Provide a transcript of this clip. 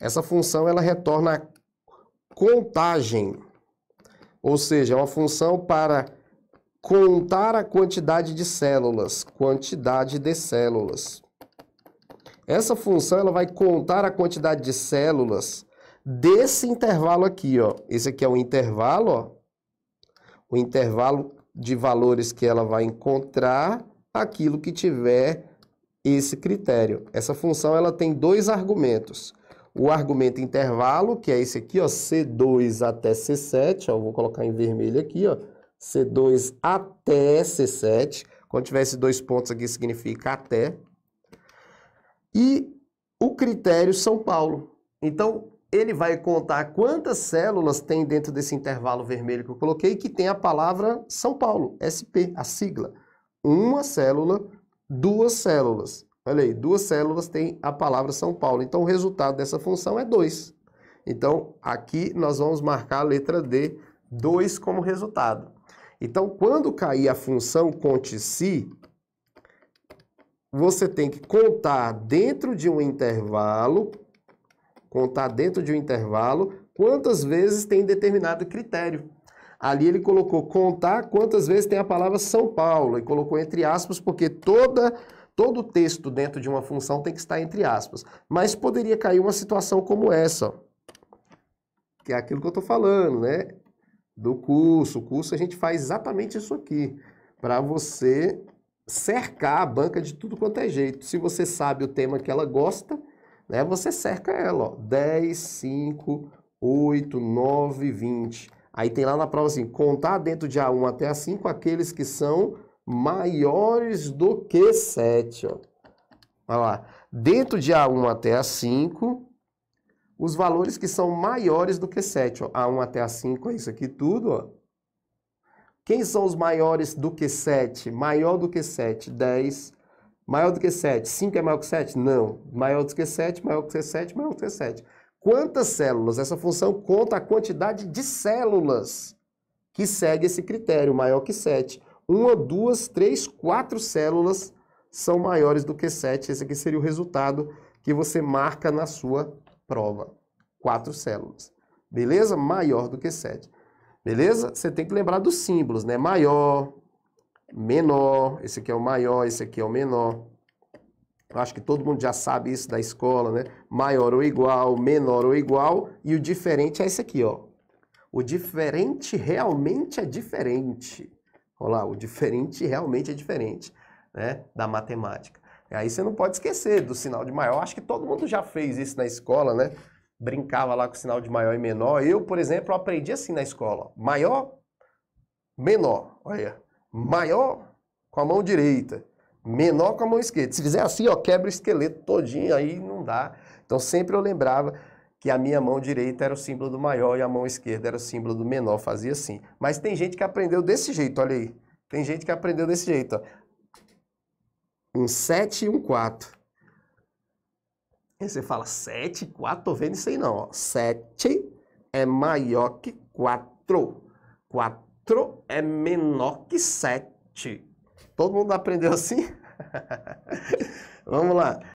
Essa função ela retorna a contagem, ou seja, é uma função para contar a quantidade de células, quantidade de células. Essa função ela vai contar a quantidade de células desse intervalo aqui, ó. Esse aqui é o intervalo, ó. O intervalo de valores que ela vai encontrar aquilo que tiver esse critério. Essa função ela tem dois argumentos o argumento intervalo, que é esse aqui, ó, C2 até C7, ó, vou colocar em vermelho aqui, ó, C2 até C7. Quando tiver esses dois pontos aqui, significa até. E o critério São Paulo. Então, ele vai contar quantas células tem dentro desse intervalo vermelho que eu coloquei, que tem a palavra São Paulo, SP, a sigla. Uma célula, duas células. Olha aí, duas células têm a palavra São Paulo. Então, o resultado dessa função é 2. Então, aqui nós vamos marcar a letra D, 2 como resultado. Então, quando cair a função conte se, você tem que contar dentro de um intervalo, contar dentro de um intervalo, quantas vezes tem determinado critério. Ali ele colocou contar quantas vezes tem a palavra São Paulo e colocou entre aspas porque toda Todo texto dentro de uma função tem que estar entre aspas. Mas poderia cair uma situação como essa, ó, que é aquilo que eu estou falando, né? Do curso. O curso a gente faz exatamente isso aqui, para você cercar a banca de tudo quanto é jeito. Se você sabe o tema que ela gosta, né, você cerca ela, ó, 10, 5, 8, 9, 20. Aí tem lá na prova assim, contar dentro de A1 até A5 aqueles que são maiores do que 7. Ó. Olha lá. Dentro de A1 até A5, os valores que são maiores do que 7. Ó. A1 até A5 é isso aqui tudo. Ó. Quem são os maiores do que 7? Maior do que 7, 10. Maior do que 7, 5 é maior que 7? Não. Maior do que 7, maior do que 7, maior do que 7. Quantas células? Essa função conta a quantidade de células que segue esse critério, maior que 7 uma, duas, três, quatro células são maiores do que sete. Esse aqui seria o resultado que você marca na sua prova. Quatro células. Beleza? Maior do que sete. Beleza? Você tem que lembrar dos símbolos, né? Maior, menor, esse aqui é o maior, esse aqui é o menor. Eu acho que todo mundo já sabe isso da escola, né? Maior ou igual, menor ou igual, e o diferente é esse aqui, ó. O diferente realmente é diferente. Olha lá, o diferente realmente é diferente né, da matemática. E aí você não pode esquecer do sinal de maior. Acho que todo mundo já fez isso na escola, né? Brincava lá com o sinal de maior e menor. Eu, por exemplo, aprendi assim na escola. Maior, menor. Olha, maior com a mão direita, menor com a mão esquerda. Se fizer assim, ó, quebra o esqueleto todinho, aí não dá. Então sempre eu lembrava que a minha mão direita era o símbolo do maior e a mão esquerda era o símbolo do menor, fazia assim. Mas tem gente que aprendeu desse jeito, olha aí. Tem gente que aprendeu desse jeito, ó. Um 7 e um 4. Aí você fala, 7, 4, tô vendo isso aí não, ó. 7 é maior que 4. 4 é menor que 7. Todo mundo aprendeu assim? Vamos lá.